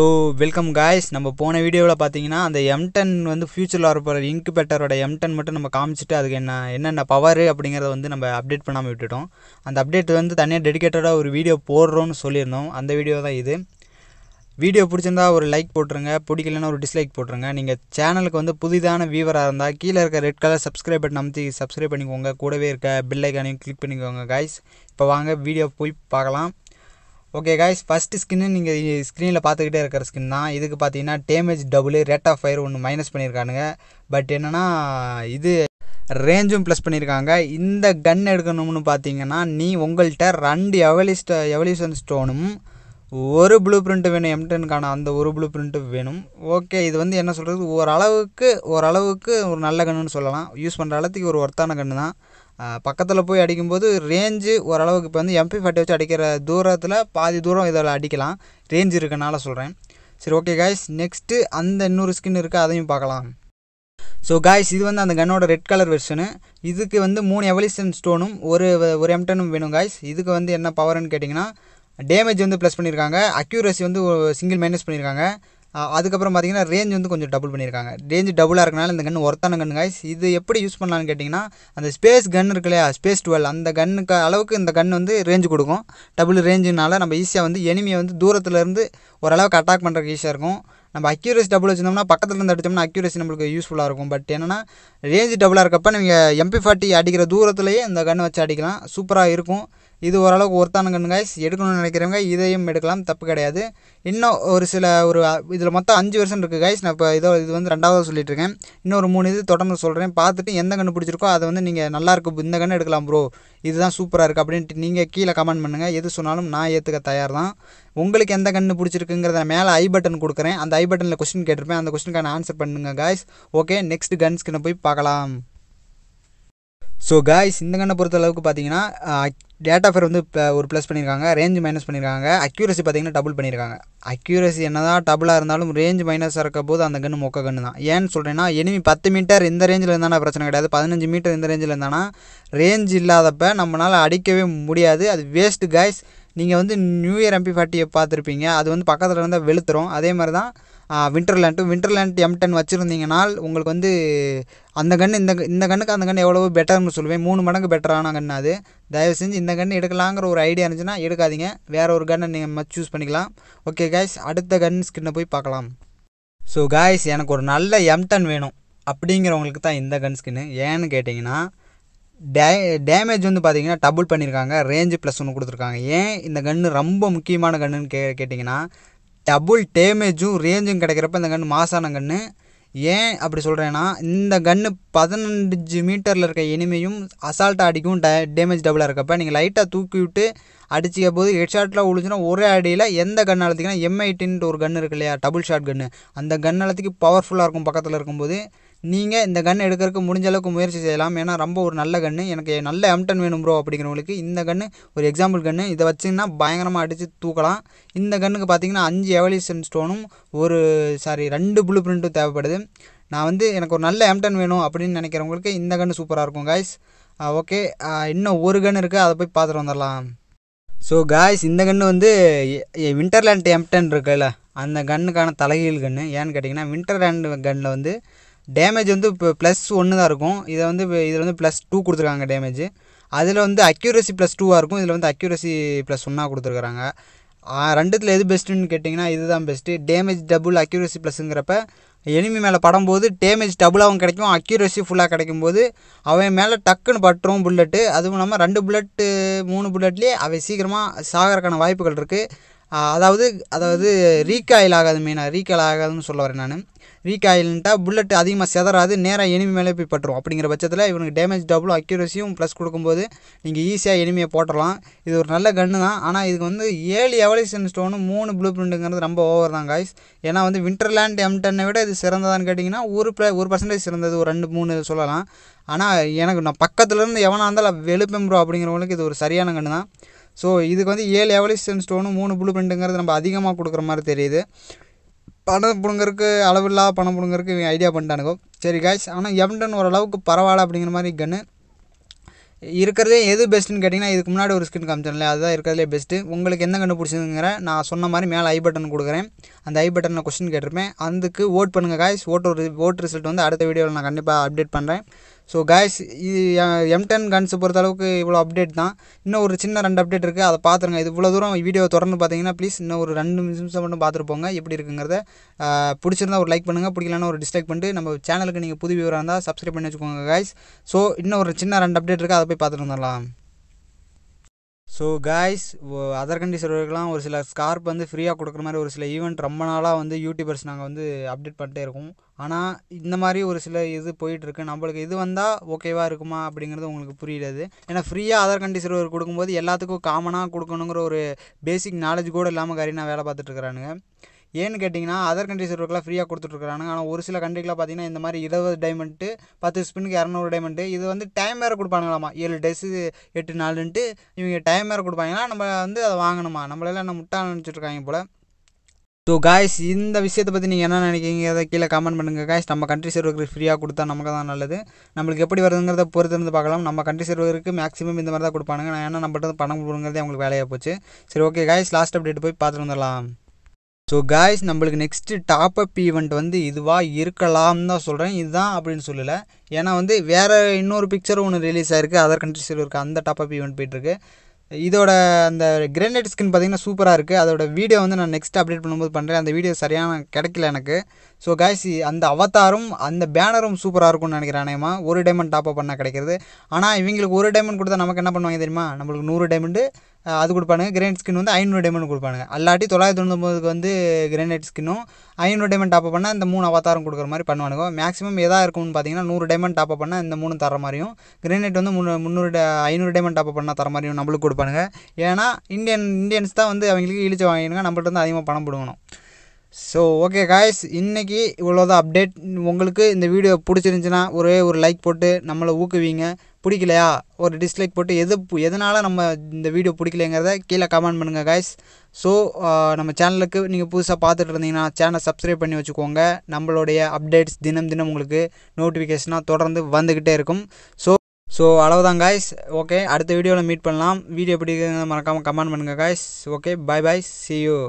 so welcome guys நம்ம போன வீடியோவில் பார்த்தீங்கன்னா அந்த எம்டன் வந்து ஃப்யூச்சரில் வரப்போகிற இன்குபேட்டரோட எம்டன் மட்டும் நம்ம காமிச்சிட்டு அதுக்கு என்ன என்னென்ன பவர் அப்படிங்கிறத வந்து நம்ம அப்டேட் பண்ணாமல் விட்டுட்டோம் அந்த அப்டேட் வந்து தனியாக டெடிக்கேட்டடாக ஒரு வீடியோ போடுறோன்னு சொல்லியிருந்தோம் அந்த வீடியோ தான் இது வீடியோ பிடிச்சிருந்தா ஒரு லைக் போட்டுருங்க பிடிக்கலன்னா ஒரு டிஸ்லைக் போட்டுருங்க நீங்கள் சேனலுக்கு வந்து புதிதான வியூவராக இருந்தால் கீழே இருக்க ரெட் கலர் சப்ஸ்கிரைப் பட்டன் அமுத்தி சப்ஸ்கிரைப் பண்ணிக்கோங்க கூடவே இருக்க பில்லைக்கானையும் கிளிக் பண்ணிக்கோங்க காய்ஸ் இப்போ வாங்க வீடியோ போய் பார்க்கலாம் ஓகே காய்ஸ் ஃபஸ்ட்டு ஸ்கின்னு நீங்கள் ஸ்க்ரீனில் பார்த்துக்கிட்டே இருக்கிற ஸ்கின் தான் இதுக்கு பார்த்தீங்கன்னா damage double rate of fire ஒன்று மைனஸ் பண்ணியிருக்கானுங்க பட் என்னென்னா இது ரேஞ்சும் ப்ளஸ் பண்ணியிருக்காங்க இந்த கன் எடுக்கணும்னு பார்த்தீங்கன்னா நீ உங்கள்கிட்ட ரெண்டு எவலிஸ்ட எவல்யூஷன் ஸ்டோனும் ஒரு ப்ளூ பிரிண்ட்டு வேணும் எம்டென்கான அந்த ஒரு ப்ளூ பிரிண்ட்டு வேணும் ஓகே இது வந்து என்ன சொல்கிறது ஓரளவுக்கு ஓரளவுக்கு ஒரு நல்ல கன்றுன்னு சொல்லலாம் யூஸ் பண்ணுற அளவுக்கு ஒரு ஒர்த்தான கன்று தான் பக்கத்தில் போய் அடிக்கும்போது ரேஞ்சு ஓரளவுக்கு இப்போ வந்து எம்பி ஃபார்ட்டி வச்சு அடிக்கிற தூரத்தில் பாதி தூரம் இதில் அடிக்கலாம் ரேஞ்ச் இருக்கனால சொல்கிறேன் சரி ஓகே காய்ஸ் நெக்ஸ்ட்டு அந்த இன்னொரு ஸ்கின் இருக்குது அதையும் பார்க்கலாம் ஸோ காய்ஸ் இது வந்து அந்த கன்னோட ரெட் கலர் வெர்ஷனு இதுக்கு வந்து மூணு எவலியூஷன் ஸ்டோனும் ஒரு ஒரு எம்டனும் வேணும் காய்ஸ் இதுக்கு வந்து என்ன பவர்னு கேட்டிங்கன்னா டேமேஜ் வந்து ப்ளஸ் பண்ணியிருக்காங்க அக்யூரசி வந்து சிங்கிள் மைனஸ் பண்ணியிருக்காங்க அதுக்கப்புறம் பார்த்தீங்கன்னா ரேஞ்ச் வந்து கொஞ்சம் டபுள் பண்ணியிருக்காங்க ரேஞ்ச் டபுளாக இருக்கனால இந்த கன் ஒருத்தான கன் காய்ஸ் இது எப்படி யூஸ் பண்ணலான்னு கேட்டிங்கன்னா அந்த ஸ்பேஸ் கன் இருக்கு இல்லையா ஸ்பேஸ் டுவெல் அந்த கன்னுக்கு அளவுக்கு இந்த கன் வந்து ரேஞ்சு கொடுக்கும் டபுள் ரேஞ்சுனால நம்ம ஈஸியாக வந்து எனிமியை வந்து தூரத்துலேருந்து ஓரளவுக்கு அட்டாக் பண்ணுறதுக்கு ஈஸியாக இருக்கும் நம்ம அக்யூரசி டபுள் வச்சுருந்தோம்னா பக்கத்தில் இருந்து அடித்தோம்னா அக்யூரசி நம்மளுக்கு யூஸ்ஃபுல்லாக இருக்கும் பட் என்னென்னா ரேஞ்சு டபுளாக இருக்கப்போ நீங்கள் எம்பி ஃபார்ட்டி அடிக்கிற தூரத்துலேயே இந்த கன்று வச்சு அடிக்கலாம் சூப்பராக இருக்கும் இது ஓரளவுக்கு ஒருத்தான கன்று காய்ஸ் எடுக்கணும்னு நினைக்கிறவங்க இதையும் எடுக்கலாம் தப்பு கிடையாது இன்னும் ஒரு சில ஒரு இதில் மொத்தம் அஞ்சு வருஷம் இருக்குது காய்ஸ் நான் இப்போ இதோ இது வந்து ரெண்டாவது சொல்லிட்டு இருக்கேன் இன்னும் ஒரு மூணு இது தொடர்ந்து சொல்கிறேன் பார்த்துட்டு எந்த கன்று பிடிச்சிருக்கோ அதை வந்து நீங்கள் நல்லா இருக்கும் இந்த கன்று எடுக்கலாம் ப்ரோ இதுதான் சூப்பராக இருக்குது அப்படின்ட்டு நீங்கள் கீழே கமெண்ட் பண்ணுங்கள் எது சொன்னாலும் நான் ஏற்றுக்க தயார் தான் உங்களுக்கு எந்த கண்ணு பிடிச்சிருக்குங்கிறத மேலே ஐ பட்டன் கொடுக்குறேன் அந்த ஐ பட்டனில் கொஸ்டின் கேட்டிருப்பேன் அந்த கொஸ்டினுக்கான ஆன்சர் பண்ணுங்கள் காய்ஸ் ஓகே நெக்ஸ்ட் கன்ஸ்கின்னு போய் பார்க்கலாம் ஸோ காய்ஸ் இந்த கண்ணை பொறுத்த அளவுக்கு பார்த்தீங்கன்னா டேட்டா ஃபேர் வந்து இப்போ ஒரு ப்ளஸ் பண்ணியிருக்காங்க ரேஞ்ச் மைனஸ் பண்ணியிருக்காங்க அக்யூரசி பார்த்திங்கன்னா டபுள் பண்ணியிருக்காங்க அக்யூரசி என்ன தான் டபுளாக இருந்தாலும் ரேஞ்ச் மைனஸாக இருக்க போது அந்த கன்று மொக்க கன்று தான் ஏன்னு சொல்கிறேன்னா எனிமி பத்து மீட்டர் இந்த ரேஞ்சில் இருந்தானா பிரச்சனை கிடையாது பதினஞ்சு மீட்டர் இந்த ரேஞ்சில் இருந்தானா ரேஞ்ச் இல்லாதப்ப நம்மளால் அடிக்கவே முடியாது அது வேஸ்ட்டு காய்ஸ் நீங்கள் வந்து நியூ இயர் எம்பி ஃபார்ட்டியை பார்த்துருப்பீங்க அது வந்து பக்கத்தில் இருந்தால் வெளுத்துரும் அதே மாதிரி தான் வின்டர்லேண்டு வின்டர்லேண்ட் எம் டென் வச்சுருந்தீங்கனால் உங்களுக்கு வந்து அந்த கன்று இந்த இந்த கண்ணுக்கு அந்த கன்று எவ்வளவோ பெட்டர்னு சொல்லுவேன் மூணு மடங்கு பெட்டரான கண் அது தயவு செஞ்சு இந்த கன்று எடுக்கலாங்கிற ஒரு ஐடியா இருந்துச்சுன்னா எடுக்காதீங்க வேறு ஒரு கன்னை நீங்கள் சூஸ் பண்ணிக்கலாம் ஓகே கைஸ் அடுத்த கன் ஸ்கின்னை போய் பார்க்கலாம் ஸோ காய்ஸ் எனக்கு ஒரு நல்ல எம்டன் வேணும் அப்படிங்கிறவங்களுக்கு தான் இந்த கன் ஸ்கின்னு ஏன்னு கேட்டிங்கன்னா டே டேமேஜ் வந்து பார்த்திங்கன்னா டபுள் பண்ணியிருக்காங்க ரேஞ்சு ப்ளஸ் ஒன்று கொடுத்துருக்காங்க ஏன் இந்த கன்று ரொம்ப முக்கியமான கன்றுன்னு கே கேட்டிங்கன்னா டபுள் டேமேஜும் ரேஞ்சும் கிடைக்கிறப்ப இந்த கன் மாசான கன்று ஏன் அப்படி சொல்கிறேன்னா இந்த கன்று பதினஞ்சு மீட்டரில் இருக்க இனிமையும் அசால்ட்டாக அடிக்கும் டே டேமேஜ் டபுளாக இருக்கப்போ நீங்கள் லைட்டாக தூக்கி விட்டு அடிச்சிக்க போது ஹெட் ஷாட்டில் விழுச்சுன்னா ஒரே அடியில் எந்த கன் அழுத்திங்கன்னா எம்ஐடின்ட்டு ஒரு கன்று இருக்கு இல்லையா டபுள் ஷாட் கன்று அந்த கன் அழுத்திக்கு பவர்ஃபுல்லாக இருக்கும் பக்கத்தில் இருக்கும்போது நீங்கள் இந்த கன் எடுக்கிறதுக்கு முடிஞ்ச அளவுக்கு முயற்சி செய்யலாம் ஏன்னா ரொம்ப ஒரு நல்ல கன்று எனக்கு நல்ல எம்டன் வேணும் ப்ரோ அப்படிங்கிறவங்களுக்கு இந்த கன்று ஒரு எக்ஸாம்பிள் கன்று இதை வச்சிங்கன்னா பயங்கரமாக அடித்து தூக்கலாம் இந்த கன்னுக்கு பார்த்தீங்கன்னா அஞ்சு எவல்யூஷன் ஸ்டோனும் ஒரு சாரி ரெண்டு ப்ளூ பிரிண்ட்டும் தேவைப்படுது நான் வந்து எனக்கு ஒரு நல்ல எம்டன் வேணும் அப்படின்னு நினைக்கிறவங்களுக்கு இந்த கன்று சூப்பராக இருக்கும் காய்ஸ் ஓகே இன்னும் ஒரு கன்று இருக்குது அதை போய் பார்த்துட்டு வந்துடலாம் ஸோ காய்ஸ் இந்த கன்று வந்து விண்டர்லேண்ட் எம்டன் இருக்குல்ல அந்த கன்னுக்கான தலைகீழ் கன்று ஏன்னு கேட்டிங்கன்னா விண்டர்லேண்ட் கன்னில் வந்து டேமேஜ் வந்து இப்போ ப்ளஸ் ஒன்று தான் இருக்கும் இதை வந்து இதில் வந்து ப்ளஸ் டூ கொடுத்துருக்காங்க டேமேஜ் அதில் வந்து அக்யூரசி ப்ளஸ் டூவாக இருக்கும் இதில் வந்து அக்யூரசி ப்ளஸ் ஒன்னாக கொடுத்துருக்குறாங்க ரெண்டுத்தில் எது பெஸ்ட்டுன்னு கேட்டிங்கன்னா இதுதான் பெஸ்ட்டு டேமேஜ் டபுள் அக்யூரசி ப்ளஸ்ஸுங்கிறப்ப எனிமி மேலே படும்போது டேமேஜ் டபுளாகவும் கிடைக்கும் அக்யூரசி ஃபுல்லாக கிடைக்கும் போது அவன் மேலே டக்குன்னு பட்டுரும் புல்லெட்டு அதுவும் இல்லாமல் ரெண்டு புல்லெட்டு மூணு புல்லெட்லேயே அவை சீக்கிரமாக சாகிறக்கான வாய்ப்புகள் இருக்குது அதாவது அதாவது ரீகாயில் ஆகாது மெயினாக ரீகாயில் ஆகாதுன்னு சொல்ல வரேன் நான் ரீகாயில்ன்ட்டா புல்லட் அதிகமாக செதறாது நேராக எனிமி மேலே போய் பட்டுரும் அப்படிங்கிற பட்சத்தில் இவனுக்கு டேமேஜ் டபுள் அக்யூரஸியும் ப்ளஸ் கொடுக்கும்போது நீங்கள் ஈஸியாக எனிமையை போட்டுடலாம் இது ஒரு நல்ல கன்று தான் ஆனால் இதுக்கு வந்து ஏழு எவல்யூஷன் ஸ்டோனு மூணு ப்ளூ பிரிண்ட்டுங்கிறது ரொம்ப ஓவர் தான் காய்ஸ் ஏன்னா வந்து விண்டர்லேண்ட் எம்டனை விட இது சிறந்ததான்னு கேட்டிங்கன்னா ஒரு ப்ள ஒரு பர்சன்டேஜ் சிறந்தது ஒரு ரெண்டு மூணு சொல்லலாம் ஆனால் எனக்கு நான் பக்கத்துலேருந்து எவனாக இருந்தாலும் வெளுப்பேன் அப்படிங்கிறவங்களுக்கு இது ஒரு சரியான கன்று தான் ஸோ இதுக்கு வந்து ஏழு எவலியூஷன் ஸ்டோனும் மூணு ப்ளூ பிரிண்ட்டுங்கிறது நம்ம அதிகமாக கொடுக்குற மாதிரி தெரியுது பணம் அளவு அளவில்லா பணம் பிடுங்கிறதுக்கு இவங்க ஐடியா பண்ணிட்டானுங்க சரி காய்ஸ் ஆனால் எவன்டன் ஓரளவுக்கு பரவாயில்ல அப்படிங்கிற மாதிரி கன்று இருக்கிறதே எது பெஸ்ட்டுன்னு கேட்டிங்கன்னா இதுக்கு முன்னாடி ஒரு ஸ்கின் காமிச்சிடல அதுதான் இருக்கிறதுலே பெஸ்ட்டு உங்களுக்கு எந்த கண்டு பிடிச்சதுங்கிற நான் சொன்ன மாதிரி மேலே ஐ பட்டன் கொடுக்குறேன் அந்த ஐ பட்டனில் கொஸ்டின் கேட்டிருப்பேன் அதுக்கு ஓட் பண்ணுங்கள் காய்ஸ் ஓட்டு ஒரு ஓட் ரிசல்ட் வந்து அடுத்த வீடியோவில் நான் கண்டிப்பாக அப்டேட் பண்ணுறேன் ஸோ கைஸ் இது எம் டென் கன்ஸை பொறுத்தளவுக்கு இவ்வளோ அப்டேட் தான் இன்னும் ஒரு சின்ன ரெண்டு அப்டேட் இருக்குது அதை பார்த்துருங்க இது இவ்வளோ தூரம் வீடியோ தொடர்ந்து பார்த்தீங்கன்னா ப்ளீஸ் இன்னும் ஒரு ரெண்டு நிமிஷம் மட்டும் பார்த்துட்டு போங்க எப்படி இருக்குங்கிறத பிடிச்சிருந்தா ஒரு லைக் பண்ணுங்கள் பிடிக்கலன்னா ஒரு டிஸ்லைக் பண்ணிட்டு நம்ம சேனலுக்கு நீங்கள் புது வியூவராக இருந்தால் சப்ஸ்கிரைப் பண்ணி வச்சுக்கோங்க கைஸ் ஸோ இன்னும் ஒரு சின்ன ரெண்டு அப்டேட் இருக்குது அதை போய் பார்த்துட்டு வந்துடலாம் ஸோ கைஸ் அதர் கண்டிஷன் இருக்கெல்லாம் ஒரு சில ஸ்கார்ப் வந்து ஃப்ரீயாக கொடுக்குற மாதிரி ஒரு சில ஈவெண்ட் ரொம்ப நாளாக வந்து யூடியூபர்ஸ் நாங்கள் வந்து அப்டேட் பண்ணிட்டே இருக்கோம் ஆனால் இந்த மாதிரி ஒரு சில இது போயிட்டுருக்கு நம்மளுக்கு இது வந்தால் ஓகேவாக இருக்குமா அப்படிங்கிறது உங்களுக்கு புரியாது ஏன்னா ஃப்ரீயாக அதர் கண்ட்ரி ஒரு கொடுக்கும்போது எல்லாத்துக்கும் காமனாக கொடுக்கணுங்கிற ஒரு பேசிக் நாலேஜ் கூட இல்லாமல் கரீனா வேலை பார்த்துட்ருக்குறானுங்க ஏன்னு கேட்டிங்கன்னா அதர் கண்ட்ரிஸ் இருக்கெல்லாம் ஃப்ரீயாக கொடுத்துட்ருக்கானுங்க ஆனால் ஒரு சில கண்ட்ரிக்கெலாம் பார்த்தீங்கன்னா இந்த மாதிரி இருபது டைமண்ட்டு பத்து ஸ்பின்னுக்கு இரநூறு டைமண்ட்டு இது வந்து டைம் வேறு கொடுப்பானுங்களாமா ஏழு டெஸ்ஸு எட்டு நாலுன்ட்டு இவங்க டைம் வேறு கொடுப்பாங்கன்னா நம்ம வந்து அதை வாங்கணுமா நம்மளெல்லாம் நம்ம முட்டாள் நினச்சிட்ருக்காங்க போல் ஸோ காய்ஸ் இந்த விஷயத்தை பற்றி நீங்கள் என்ன நினைக்கிறீங்க அதை கீழே கமெண்ட் பண்ணுங்கள் காய்ஸ் நம்ம கண்ட்ரி சர்வருக்கு ஃப்ரீயாக கொடுத்தா நமக்கு தான் நல்லது நம்மளுக்கு எப்படி வருதுங்கிறத பொறுத்து இருந்து பார்க்கலாம் நம்ம கண்ட்ரி சர்வருக்கு மேக்ஸிமம் இந்த மாதிரி தான் கொடுப்பானுங்க நான் ஏன்னா நம்மகிட்ட பணம் கொடுங்கிறதே அவங்களுக்கு வேலையாக போச்சு சரி ஓகே காய்ஸ் லாஸ்ட் அப்டேட் போய் பார்த்துட்டு வந்துடலாம் ஸோ காய்ஸ் நம்மளுக்கு நெக்ஸ்ட்டு டாப் அப் ஈவெண்ட் வந்து இதுவாக இருக்கலாம்னு தான் சொல்கிறேன் இதுதான் அப்படின்னு சொல்லலை ஏன்னா வந்து வேறு இன்னொரு பிக்சரும் ஒன்று ரிலீஸ் ஆயிருக்கு அதர் கண்ட்ரிஸில் இருக்குது அந்த டாப் அப் ஈவெண்ட் போயிட்டுருக்கு இதோட அந்த கிரேனைட் ஸ்கின் பார்த்திங்கன்னா சூப்பராக இருக்குது அதோட வீடியோ வந்து நான் நெக்ஸ்ட் அப்டேட் பண்ணும்போது பண்ணுறேன் அந்த வீடியோ சரியான கிடைக்கல எனக்கு ஸோ காய்ஸ் அந்த அவத்தாரும் அந்த பேனரும் சூப்பராக இருக்கும்னு நினைக்கிறேன் அநேகமாக ஒரு டைமண்ட் டாப் பண்ணால் கிடைக்கிறது ஆனால் இவங்களுக்கு ஒரு டைமண்ட் கொடுத்தா நமக்கு என்ன பண்ணுவாங்க தெரியுமா நம்மளுக்கு நூறு டைமண்டு அது கொடுப்பானுங்க கிரேனைட் ஸ்கின் வந்து ஐநூறு டைமண்ட் கொடுப்பானுங்க அல்லாட்டி தொள்ளாயிரத்தி தொண்ணூத்தொம்பதுக்கு வந்து கிரானைட் ஸ்கின்னும் ஐநூறு டைமண்ட் டாப்பப் பண்ணால் இந்த மூணு அவதாரம் கொடுக்குற மாதிரி பண்ணுவானுங்க மேக்ஸிமம் எதாக இருக்கும்னு பார்த்தீங்கன்னா நூறு டைமண்ட் டாப் பண்ணால் இந்த மூணு தர மாதிரியும் கிரானைட் வந்து முந்நூறு முந்நூறு ஐநூறு டைமண்ட் டாப்பப் பண்ணால் தர மாதிரியும் நம்மளுக்கு கொடுப்பானுங்க ஏன்னா இந்தியன் இந்தியன்ஸ் தான் வந்து அவங்களுக்கு இழிச்சு வாங்கிடுங்க நம்மள்ட்ட வந்து அதிகமாக பணம் பிடுங்கணும் ஸோ ஓகே காய்ஸ் இன்றைக்கி இவ்வளோதான் அப்டேட் உங்களுக்கு இந்த வீடியோ பிடிச்சிருந்துச்சின்னா ஒரே ஒரு லைக் போட்டு நம்மளை ஊக்குவிங்க பிடிக்கலையா ஒரு டிஸ்லைக் போட்டு எது எதனால் நம்ம இந்த வீடியோ பிடிக்கலைங்கிறத கீழே கமெண்ட் பண்ணுங்கள் காய்ஸ் ஸோ நம்ம சேனலுக்கு நீங்கள் புதுசாக பார்த்துட்டு இருந்தீங்கன்னா சேனல் சப்ஸ்கிரைப் பண்ணி வச்சுக்கோங்க நம்மளுடைய அப்டேட்ஸ் தினம் தினம் உங்களுக்கு நோட்டிஃபிகேஷனாக தொடர்ந்து வந்துக்கிட்டே இருக்கும் ஸோ ஸோ அவ்வளோதான் காய்ஸ் ஓகே அடுத்த வீடியோவில் மீட் பண்ணலாம் வீடியோ பிடிக்கிறத மறக்காமல் கமெண்ட் பண்ணுங்கள் guys okay bye bye see you